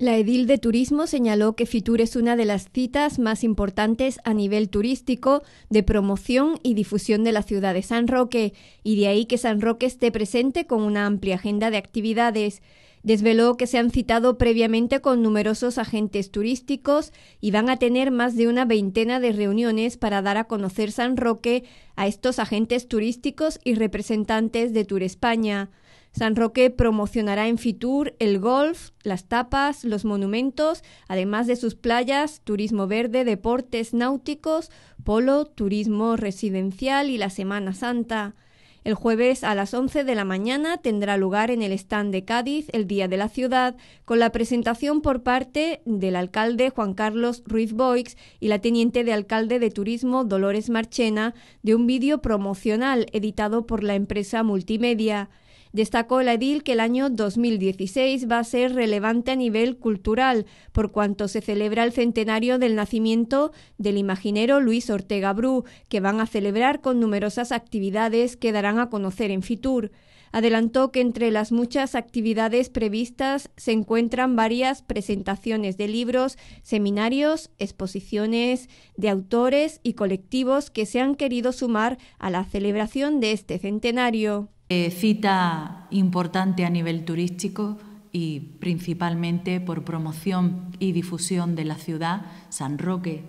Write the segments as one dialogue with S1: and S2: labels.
S1: La edil de Turismo señaló que Fitur es una de las citas más importantes a nivel turístico de promoción y difusión de la ciudad de San Roque, y de ahí que San Roque esté presente con una amplia agenda de actividades. Desveló que se han citado previamente con numerosos agentes turísticos y van a tener más de una veintena de reuniones para dar a conocer San Roque a estos agentes turísticos y representantes de Tour España. San Roque promocionará en Fitur el golf, las tapas, los monumentos, además de sus playas, turismo verde, deportes náuticos, polo, turismo residencial y la Semana Santa. El jueves a las 11 de la mañana tendrá lugar en el stand de Cádiz el Día de la Ciudad, con la presentación por parte del alcalde Juan Carlos Ruiz Boix y la teniente de alcalde de Turismo Dolores Marchena de un vídeo promocional editado por la empresa multimedia. Destacó la edil que el año 2016 va a ser relevante a nivel cultural, por cuanto se celebra el centenario del nacimiento del imaginero Luis Ortega Bru, que van a celebrar con numerosas actividades que darán a conocer en Fitur. Adelantó que entre las muchas actividades previstas se encuentran varias presentaciones de libros, seminarios, exposiciones de autores y colectivos que se han querido sumar a la celebración de este centenario.
S2: Eh, cita importante a nivel turístico y principalmente por promoción y difusión de la ciudad, San Roque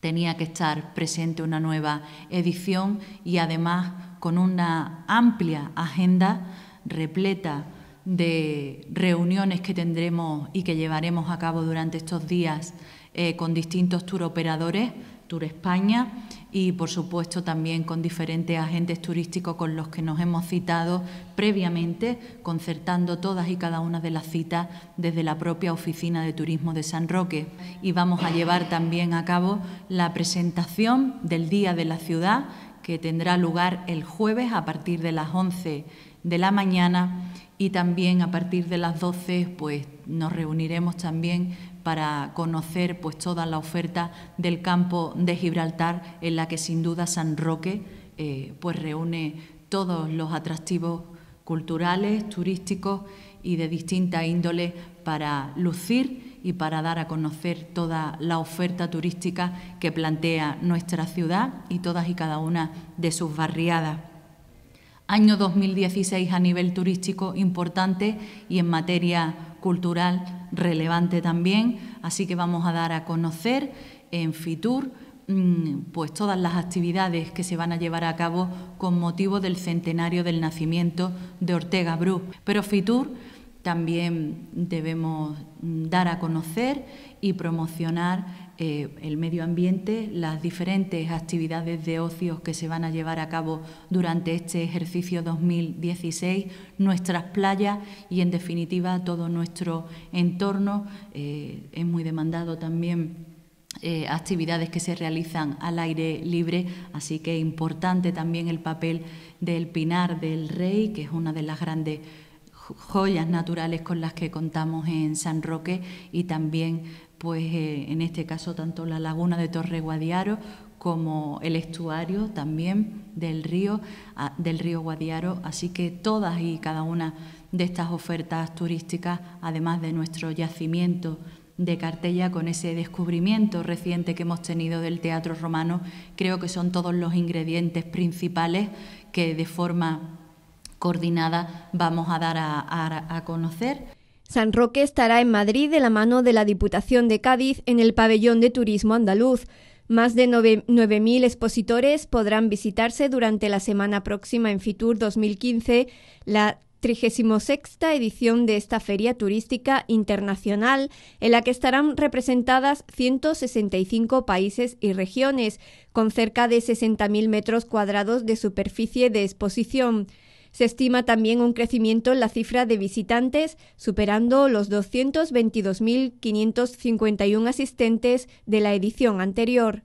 S2: tenía que estar presente una nueva edición y además con una amplia agenda repleta de reuniones que tendremos y que llevaremos a cabo durante estos días eh, con distintos turoperadores Tour España y por supuesto también con diferentes agentes turísticos con los que nos hemos citado previamente, concertando todas y cada una de las citas desde la propia Oficina de Turismo de San Roque. Y vamos a llevar también a cabo la presentación del Día de la Ciudad que tendrá lugar el jueves a partir de las 11 de la mañana y también a partir de las 12 pues nos reuniremos también para conocer pues toda la oferta del campo de Gibraltar en la que sin duda San Roque eh, pues reúne todos los atractivos culturales, turísticos y de distinta índole para lucir y para dar a conocer toda la oferta turística que plantea nuestra ciudad y todas y cada una de sus barriadas. Año 2016 a nivel turístico importante y en materia cultural relevante también, así que vamos a dar a conocer en Fitur mm, pues todas las actividades que se van a llevar a cabo con motivo del centenario del nacimiento de Ortega Bru. Pero Fitur también debemos dar a conocer y promocionar eh, el medio ambiente, las diferentes actividades de ocios que se van a llevar a cabo durante este ejercicio 2016, nuestras playas y, en definitiva, todo nuestro entorno. Eh, es muy demandado también. Eh, actividades que se realizan al aire libre, así que es importante también el papel del Pinar del Rey, que es una de las grandes joyas naturales con las que contamos en San Roque y también, pues eh, en este caso, tanto la laguna de Torre Guadiaro como el estuario también del río, del río Guadiaro. Así que todas y cada una de estas ofertas turísticas, además de nuestro yacimiento de Cartella, con ese descubrimiento reciente que hemos tenido del teatro romano, creo que son todos los ingredientes principales que de forma coordinada vamos a dar a, conocer.
S1: San Roque estará en Madrid de la mano de la Diputación de Cádiz en el pabellón de turismo andaluz. Más de 9.000 expositores podrán visitarse durante la semana próxima en Fitur 2015, la 36 edición de esta feria turística internacional, en la que estarán representadas 165 países y regiones, con cerca de 60.000 metros cuadrados de superficie de exposición. Se estima también un crecimiento en la cifra de visitantes, superando los 222.551 asistentes de la edición anterior.